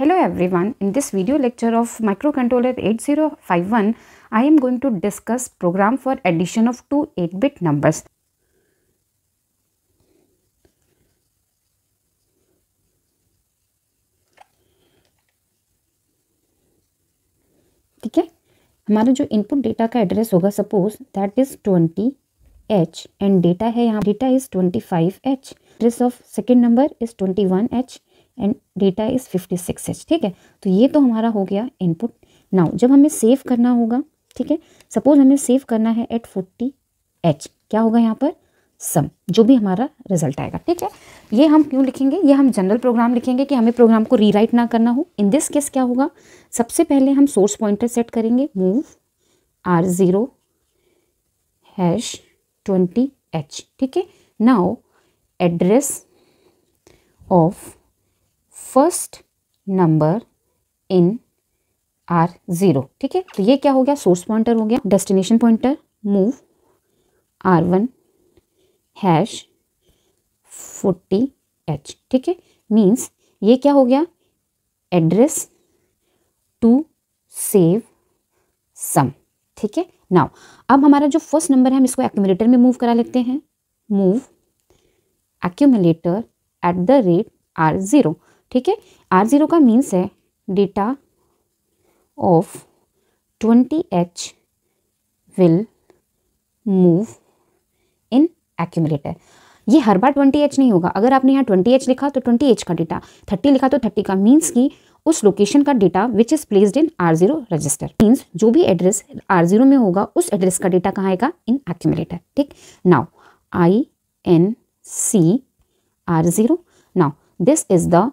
Hello everyone, in this video lecture of microcontroller 8051, I am going to discuss program for addition of two 8-bit numbers. ठीक है हमारा जो input data का address होगा suppose that is 20 H and data है यहाँ data is 25 H address of second number is 21 H and data is fifty six H ठीक है तो ये तो हमारा हो गया इनपुट नाउ जब हमें सेव करना होगा ठीक है सपोज हमें सेव करना है एट फोर्टी एच क्या होगा यहाँ पर सम जो भी हमारा रिजल्ट आएगा ठीक है ये हम क्यों लिखेंगे ये हम जनरल प्रोग्राम लिखेंगे कि हमें प्रोग्राम को रीराइट ना करना हो इन दिस केस क्या होगा सबसे पहले हम सोर्स पॉइंटर सेट करेंगे move R zero hash twenty H ठीक है now address of first number in R zero ठीक है तो ये क्या हो गया सोर्स पॉइंटर हो गया destination pointer move R one hash forty H ठीक है मीन्स ये क्या हो गया एड्रेस टू सेव सम ठीक है नाउ अब हमारा जो फर्स्ट नंबर है हम इसको एक्यूमुलेटर में मूव करा लेते हैं move accumulator at the rate R zero ठीक है आर ज़ीरो का मीन्स है data of twenty H will move in accumulator ये हर बार ट्वेंटी एच नहीं होगा अगर आपने यहाँ ट्वेंटी एच लिखा तो ट्वेंटी एच का डेटा थर्टी लिखा तो थर्टी का मीन्स की उस लोकेशन का data which is placed in R zero register means जो भी एड्रेस आर जीरो में होगा उस एड्रेस का डेटा कहाँ आएगा इन एक्यूमलेटर ठीक now I N C R zero now this is the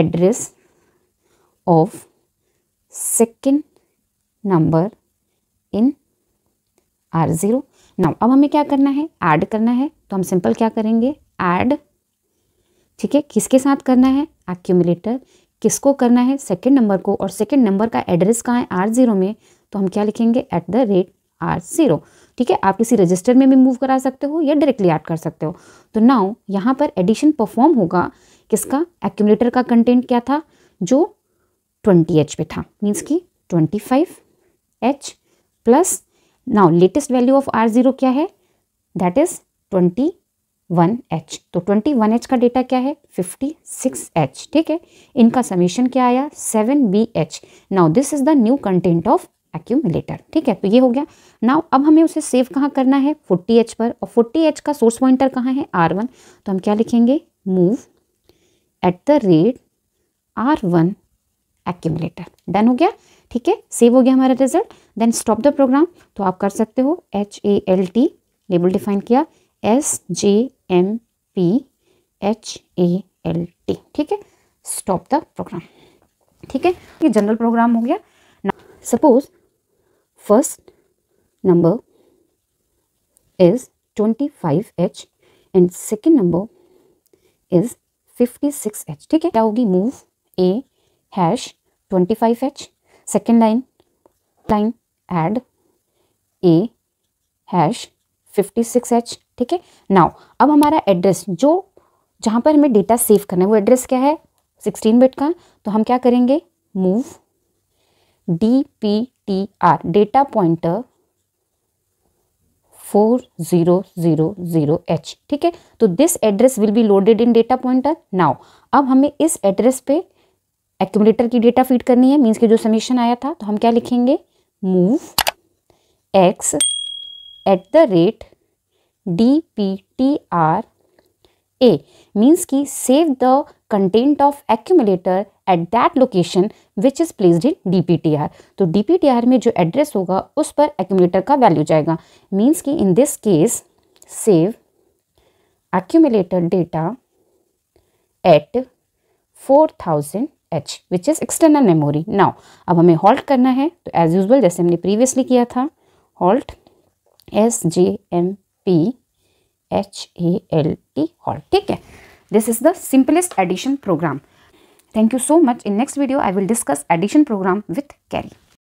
address of second number in R0 now अब हमें क्या करना है ऐड करना है तो हम सिंपल क्या करेंगे ऐड ठीक है किसके साथ करना है एक्यूमुलेटर किसको करना है सेकेंड नंबर को और सेकेंड नंबर का एड्रेस कहाँ है आर जीरो में तो हम क्या लिखेंगे at the rate R zero ठीक है आप किसी रजिस्टर में भी मूव करा सकते हो या डायरेक्टली ऐड कर सकते हो तो नाउ यहाँ पर एडिशन परफॉर्म होगा किसका एक्यूमलेटर का कंटेंट क्या था जो 20 एच पे था मीन्स कि 25 H plus now latest value of R zero क्या है दैट इज 21 एच तो 21 एच का डेटा क्या है 56 एच ठीक है इनका समीशन क्या आया 7 B H now this is the new content of accumulator ठीक है तो ये हो गया नाउ अब हमें उसे सेव कहाँ करना है 40 एच पर और 40 एच का सोर्स पॉइंटर कहाँ है आर वन तो हम क्या लिखेंगे move at the rate R one accumulator done हो गया ठीक है सेव हो गया हमारा result then stop the program तो आप कर सकते हो H A L T label define किया S J M P H A L T ठीक है स्टॉप द प्रोग्राम ठीक है ये जनरल प्रोग्राम हो गया suppose first number is twenty five H and second number is fifty six H ठीक है क्या होगी move A hash twenty five H second line line add A hash fifty six H ठीक है now अब हमारा एड्रेस जो जहाँ पर हमें डेटा सेव करना है वो एड्रेस क्या है सिक्सटीन बिट का तो हम क्या करेंगे move D P T R data pointer four zero zero zero H ठीक है तो this address will be loaded in data pointer now अब हमें इस एड्रेस पे एक्यूमलेटर की डेटा फीड करनी है मीन्स के जो समीशन आया था तो हम क्या लिखेंगे move X at the rate D P T R A means की save the content of accumulator at that location which is placed in DPTR तो डीपीटीआर में जो एड्रेस होगा उस पर एक्यूमुलेटर का वैल्यू जाएगा मीन्स की in this case save accumulator data at four thousand H which is external memory now अब हमें हॉल्ट करना है तो एज यूजल जैसे हमने प्रीवियसली किया था halt S J M P H A L T halt. ठीक This is the simplest addition program. Thank you so much. In next video, I will discuss addition program with carry.